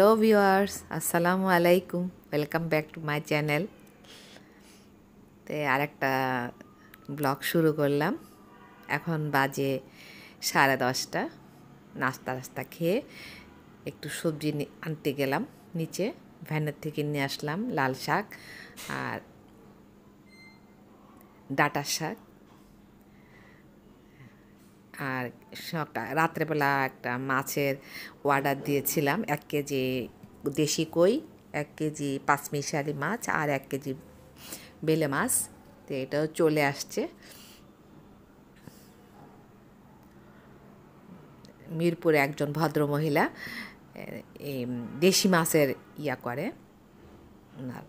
hello viewers আসসালামু আলাইকুম welcome back to my channel তো আর একটা ব্লগ শুরু করলাম এখন বাজে সাড়ে দশটা নাস্তা টাস্তা খেয়ে একটু সবজি আনতে গেলাম নিচে ভ্যানের থেকে নিয়ে আসলাম লাল শাক আর ডাটার শাক আর সকাল রাত্রেবেলা একটা মাছের অর্ডার দিয়েছিলাম এক কেজি দেশি কই এক কেজি পাঁচমিশালি মাছ আর এক কেজি বেলে মাছ তো এটাও চলে আসছে মিরপুরে একজন ভদ্রমহিলা এই দেশি মাছের ইয়া করে ওনার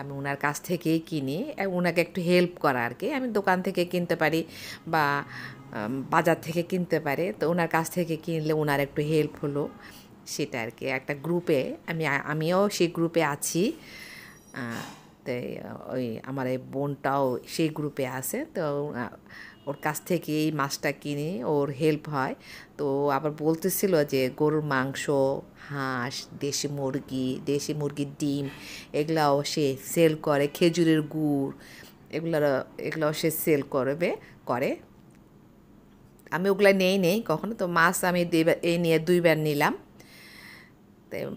আমি ওনার কাছ থেকেই কিনি ওনাকে একটু হেল্প করা আর কি আমি দোকান থেকে কিনতে পারি বা বাজার থেকে কিনতে পারে তো ওনার কাছ থেকে কিনলে ওনার একটু হেল্প হলো সেটা আর কি একটা গ্রুপে আমি আমিও সেই গ্রুপে আছি তাই ওই আমার এই বোনটাও সেই গ্রুপে আছে তো ওর কাছ থেকে এই মাছটা কিনে ওর হেল্প হয় তো আবার বলতেছিল যে গরুর মাংস হাঁস দেশি মুরগি দেশি মুরগির ডিম এগুলাও সে সেল করে খেজুরের গুড় এগুলার এগুলাও সে সেল করবে করে আমি ওগুলো নেই নেই কখনো তো মাছ আমি এই নিয়ে দুইবার নিলাম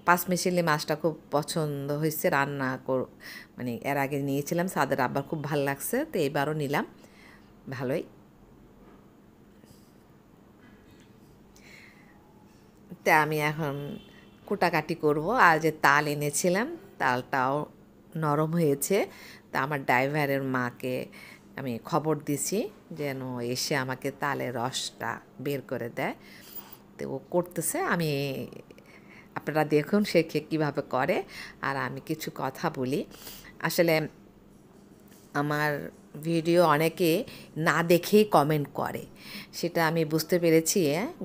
পাঁচ মিশালি মাছটা খুব পছন্দ হয়েছে রান্না কর মানে এর আগে নিয়েছিলাম সাদের আব্বার খুব ভালো লাগছে তো এইবারও নিলাম ভালোই তা আমি এখন কুটাকাটি করব আর যে তাল এনেছিলাম তালটাও নরম হয়েছে তা আমার ড্রাইভারের মাকে আমি খবর দিছি যেন এসে আমাকে তালের রসটা বের করে দেয় তো ও করতেছে আমি আপনারা দেখুন সে কীভাবে করে আর আমি কিছু কথা বলি আসলে আমার ভিডিও অনেকে না দেখেই কমেন্ট করে সেটা আমি বুঝতে পেরেছি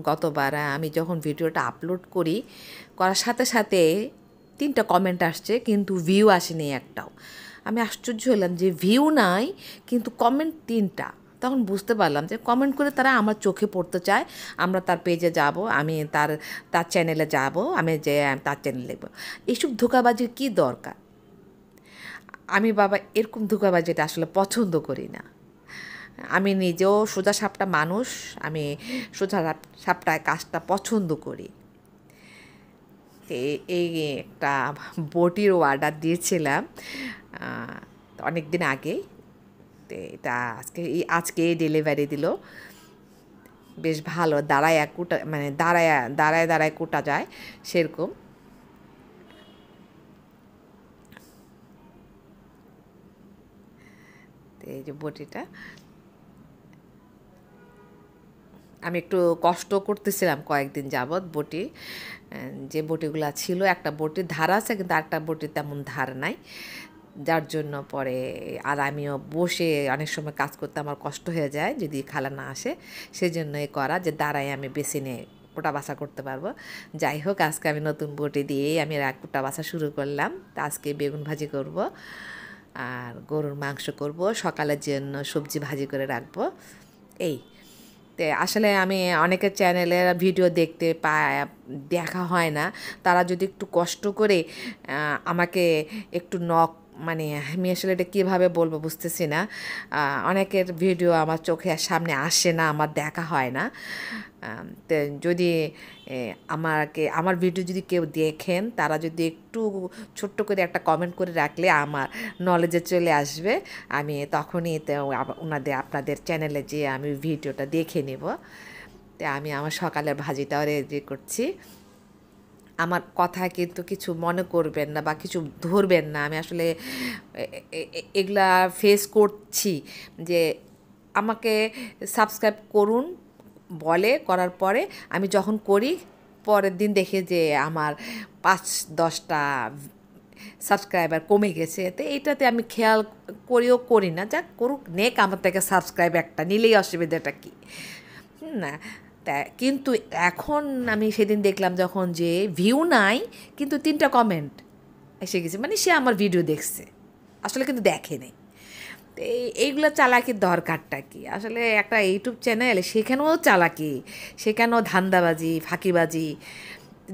গতবার আমি যখন ভিডিওটা আপলোড করি করার সাথে সাথে তিনটা কমেন্ট আসছে কিন্তু ভিউ আসেনি একটাও আমি আশ্চর্য হলাম যে ভিউ নাই কিন্তু কমেন্ট তিনটা তখন বুঝতে পারলাম যে কমেন্ট করে তারা আমার চোখে পড়তে চায় আমরা তার পেজে যাব আমি তার তার চ্যানেলে যাব আমি যে তার চ্যানেলে লিখব এইসব ধোকাবাজির কী দরকার আমি বাবা এরকম ধোকাবাজ এটা আসলে পছন্দ করি না আমি নিজেও সোজা সাপটা মানুষ আমি সোজা সাপটায় কাজটা পছন্দ করি এই একটা বটির অর্ডার দিয়েছিলাম অনেক দিন আগে এটা আজকে এই আজকে ডেলিভারি দিল বেশ ভালো দাঁড়ায় কুটা মানে দাঁড়ায় দাঁড়ায় দাঁড়ায় কুটা যায় সেরকম এই যে বটিটা আমি একটু কষ্ট করতেছিলাম কয়েকদিন যাবৎ বটি যে বটিগুলো ছিল একটা বটির ধার আছে কিন্তু একটা বটির তেমন ধার নাই যার জন্য পরে আর আমিও বসে অনেক সময় কাজ করতে আমার কষ্ট হয়ে যায় যদি খালা না আসে সেজন্যই করা যে দাঁড়াই আমি বেছে নিয়ে কোটা বাসা করতে পারবো যাই হোক আজকে আমি নতুন বটি দিয়েই আমি কোটা বাসা শুরু করলাম তা আজকে বেগুন ভাজি করবো আর গরুর মাংস করব সকালের জন্য সবজি ভাজি করে রাখবো এই আসলে আমি অনেকের চ্যানেলের ভিডিও দেখতে পা দেখা হয় না তারা যদি একটু কষ্ট করে আমাকে একটু নক মানে আমি আসলে এটা কীভাবে বলবো বুঝতেছি না অনেকের ভিডিও আমার চোখে সামনে আসে না আমার দেখা হয় না যদি আমাকে আমার ভিডিও যদি কেউ দেখেন তারা যদি একটু ছোট্ট করে একটা কমেন্ট করে রাখলে আমার নলেজে চলে আসবে আমি তখনই ওনাদের আপনাদের চ্যানেলে যেয়ে আমি ভিডিওটা দেখে নেব তো আমি আমার সকালের ভাজিটাও রেডি করছি আমার কথা কিন্তু কিছু মনে করবেন না বা কিছু ধরবেন না আমি আসলে এগুলা ফেস করছি যে আমাকে সাবস্ক্রাইব করুন বলে করার পরে আমি যখন করি পরের দিন দেখে যে আমার পাঁচ দশটা সাবস্ক্রাইবার কমে গেছে তো এইটাতে আমি খেয়াল করিও করি না যাক করুক নেক আমার থেকে সাবস্ক্রাইব একটা নিলেই অসুবিধাটা কী না কিন্তু এখন আমি সেদিন দেখলাম যখন যে ভিউ নাই কিন্তু তিনটা কমেন্ট এসে গেছে মানে সে আমার ভিডিও দেখছে আসলে কিন্তু দেখেনি এইগুলো চালাকির দরকারটা কি আসলে একটা ইউটিউব চ্যানেল সেখানেও চালাকি সেখানেও ধান্দাবাজি ফাঁকিবাজি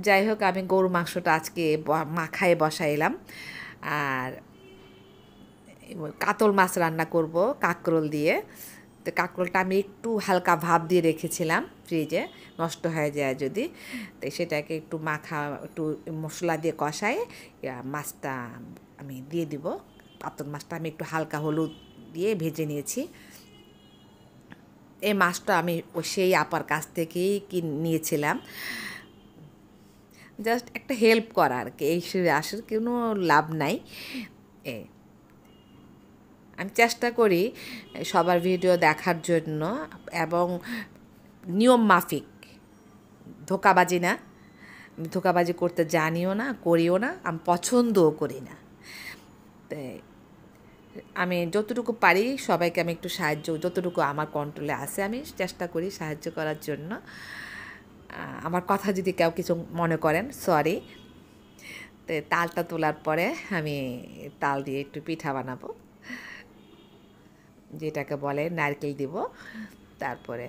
যাই হোক আমি গরু মাংসটা আজকে মাখায় এলাম আর কাতল মাছ রান্না করব কাকরোল দিয়ে তো কাঁকরোলটা আমি একটু হালকা ভাব দিয়ে রেখেছিলাম ফ্রিজে নষ্ট হয়ে যায় যদি তো সেটাকে একটু মাখা একটু মশলা দিয়ে কষাই মাছটা আমি দিয়ে দিব পাতল মাছটা আমি একটু হালকা হলুদ দিয়ে ভেজে নিয়েছি এই মাছটা আমি সেই আপার কাছ থেকেই কি নিয়েছিলাম জাস্ট একটা হেল্প করা আর কি এই আসার কোনো লাভ নাই এ আমি চেষ্টা করি সবার ভিডিও দেখার জন্য এবং নিয়ম মাফিক ধোকাবাজি না আমি ধোকাবাজি করতে জানিও না করিও না আমি পছন্দও করি না আমি যতটুকু পারি সবাইকে আমি একটু সাহায্য যতটুকু আমার কন্ট্রোলে আছে আমি চেষ্টা করি সাহায্য করার জন্য আমার কথা যদি কেউ কিছু মনে করেন সরি তালটা তোলার পরে আমি তাল দিয়ে একটু পিঠা বানাবো যেটাকে বলে নারকেল দিব তারপরে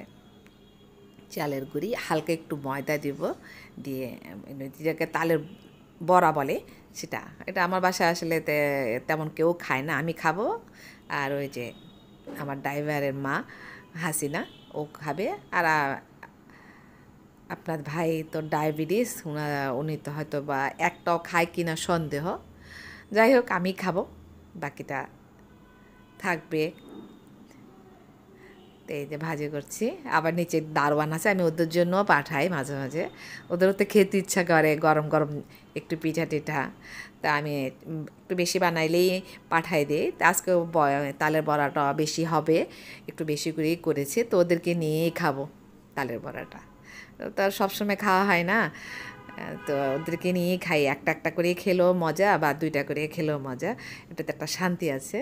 চালের গুঁড়ি হালকা একটু ময়দা দিব দিয়ে যেটাকে তালের বড়া বলে সেটা এটা আমার বাসায় আসলে তেমন কেউ খায় না আমি খাবো আর ওই যে আমার ড্রাইভারের মা হাসিনা ও খাবে আর আপনার ভাই তো ডায়াবেটিস উনি তো হয়তো বা একটাও খায় কিনা সন্দেহ যাই হোক আমি খাবো বাকিটা থাকবে তো এই যে ভাজি করছি আবার নিচে দারোয়ান আছে আমি ওদের জন্য পাঠাই মাঝে মাঝে ওদেরও তো খেতে ইচ্ছা করে গরম গরম একটু পিঠা টিঠা তা আমি একটু বেশি বানাইলেই পাঠাই দিই তা আজকে তালের বড়াটা বেশি হবে একটু বেশি করেই করেছে তো ওদেরকে নিয়েই খাবো তালের বড়াটা তো আর সবসময় খাওয়া হয় না তো ওদেরকে নিয়েই খাই একটা একটা করে খেলেও মজা বা দুইটা করে খেলেও মজা এটাতে একটা শান্তি আছে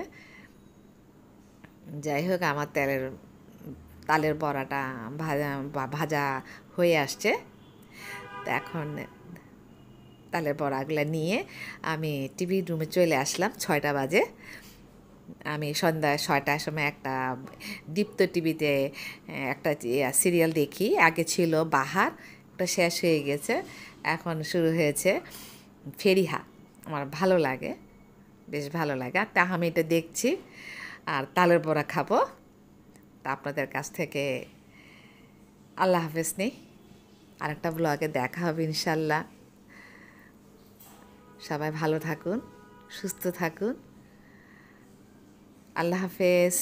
যাই হোক আমার তেলের তালের বড়াটা ভাজা ভাজা হয়ে আসছে এখন তালের বড়াগুলো নিয়ে আমি টিভি রুমে চলে আসলাম ছয়টা বাজে আমি সন্ধ্যা ছয়টার সময় একটা দীপ্ত টিভিতে একটা সিরিয়াল দেখি আগে ছিল বাহার একটা শেষ হয়ে গেছে এখন শুরু হয়েছে ফেরিহা আমার ভালো লাগে বেশ ভালো লাগে আর তা আমি এটা দেখছি আর তালের বড়া খাবো তা আপনাদের কাছ থেকে আল্লাহ হাফেজ নেই আরেকটা ব্লগে দেখা হবে ইনশাল্লাহ সবাই ভালো থাকুন সুস্থ থাকুন আল্লাহ হাফেজ